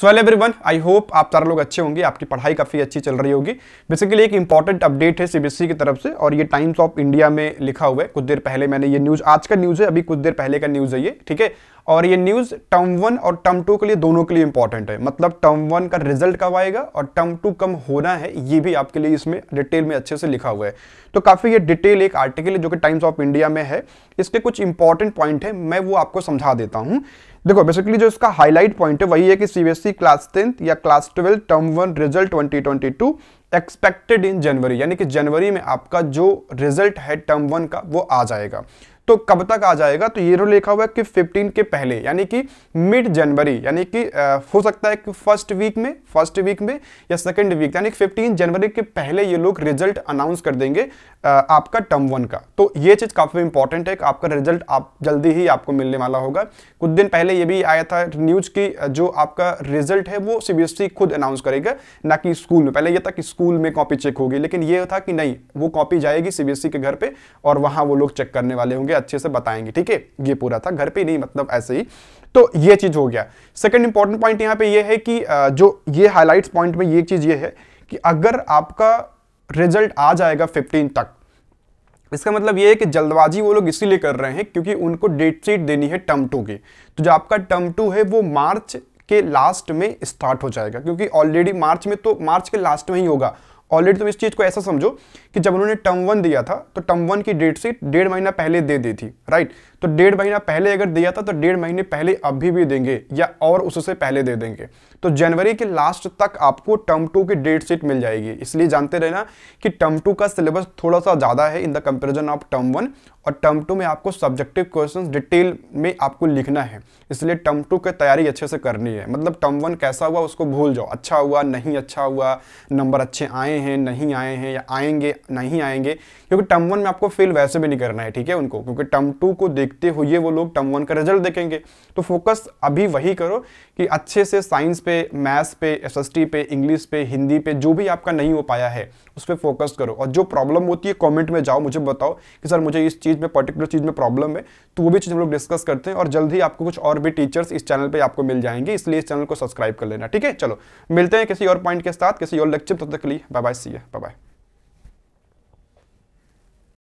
so L one I hope आप सारे लोग अच्छे होंगे आपकी पढ़ाई काफ़ी अच्छी चल रही होगी बेसिकली एक इंपॉर्टेंट अपडेट है सीबीएसई e की तरफ से और ये टाइम्स ऑफ इंडिया में लिखा हुआ है कुछ देर पहले मैंने ये न्यूज़ आज का न्यूज़ है अभी कुछ देर पहले का न्यूज़ है ये ठीक है और ये न्यूज़ टर्म वन और टर्म टू के लिए दोनों के लिए इंपॉर्टेंट है मतलब टर्म वन का रिजल्ट कब आएगा और टर्म टू कम होना है ये भी आपके लिए इसमें डिटेल में अच्छे से लिखा हुआ है तो काफ़ी ये डिटेल एक आर्टिकल है जो कि टाइम्स ऑफ इंडिया में है इसके कुछ इंपॉर्टेंट पॉइंट है मैं वो आपको समझा देता हूँ देखो बेसिकली जो इसका हाईलाइट पॉइंट है वही है कि सीबीएसई क्लास टेंथ या class twelfth term one result 2022 expected in January यानी कि जनवरी में आपका जो रिजल्ट है टर्म वन का वो आ जाएगा तो कब तक आ जाएगा तो ये लिखा हुआ है कि 15 के पहले यानी कि मिड जनवरी यानी कि हो सकता है कि फर्स्ट वीक में फर्स्ट वीक में या सेकेंड वीक यानी कि 15 जनवरी के पहले ये लोग रिजल्ट अनाउंस कर देंगे आपका टर्म वन का तो ये चीज़ काफ़ी इंपॉर्टेंट है कि आपका रिजल्ट आप जल्दी ही आपको मिलने वाला होगा कुछ दिन पहले ये भी आया था न्यूज़ की जो आपका रिजल्ट है वो सीबीएसई e खुद अनाउंस करेगा ना कि स्कूल में पहले ये था कि स्कूल में कॉपी चेक होगी लेकिन ये था कि नहीं वो कॉपी जाएगी सीबीएसई e के घर पर और वहाँ वो लोग चेक करने वाले होंगे अच्छे से बताएंगे ठीक है ये पूरा था घर पे नहीं मतलब ऐसे ही तो ये चीज़ हो गया सेकंड इंपॉर्टेंट पॉइंट यहाँ पे ये है कि जो ये हाईलाइट पॉइंट में ये चीज़ ये है कि अगर आपका रिजल्ट आ जाएगा फिफ्टीन तक इसका मतलब ये है कि जल्दबाजी वो लोग इसीलिए कर रहे हैं क्योंकि उनको डेट शीट देनी है टर्म टू की तो जो आपका टर्म टू है वो मार्च के लास्ट में स्टार्ट हो जाएगा क्योंकि ऑलरेडी मार्च में तो मार्च के लास्ट में ही होगा ऑलरेडी तुम इस चीज़ को ऐसा समझो कि जब उन्होंने टर्म वन दिया था तो टर्म वन की डेट शीट डेढ़ महीना पहले दे दी थी राइट तो डेढ़ महीना पहले अगर दिया था तो डेढ़ महीने पहले अभी भी देंगे या और उससे पहले दे देंगे तो जनवरी के लास्ट तक आपको टर्म टू की डेट शीट मिल जाएगी इसलिए जानते रहना कि टर्म टू का सिलेबस थोड़ा सा ज़्यादा है in the comparison of term one और टर्म टू में आपको सब्जेक्टिव क्वेश्चन डिटेल में आपको लिखना है इसलिए टर्म टू की तैयारी अच्छे से करनी है मतलब टर्म वन कैसा हुआ उसको भूल जाओ अच्छा हुआ नहीं अच्छा हुआ नंबर अच्छे आए हैं नहीं आए हैं या आएंगे नहीं आएंगे क्योंकि टर्म वन में आपको फेल वैसे भी नहीं करना है ठीक है उनको क्योंकि टर्म टू को देखते हुए वो लोग टर्म वन का रिजल्ट देखेंगे तो फोकस अभी वही करो कि अच्छे से साइंस पे मैथ्स पे एस पे इंग्लिश पे हिंदी पे जो भी आपका नहीं हो पाया है उस पर फोकस करो और जो प्रॉब्लम होती है कॉमेंट में जाओ मुझे बताओ कि सर मुझे इस चीज़ चीज़ में पर्टिकुलर चीज़ में प्रॉब्लम है तो वो भी चीज़ हम लोग डिस्कस करते हैं और जल्द ही आपको कुछ और भी टीचर्स इस चैनल पर आपको मिल जाएंगे इसलिए इस चैनल को सब्सक्राइब कर लेना ठीक है चलो मिलते हैं किसी और पॉइंट के साथ किसी और लेक्चर तब तक के लिए बाय बाय सी बाय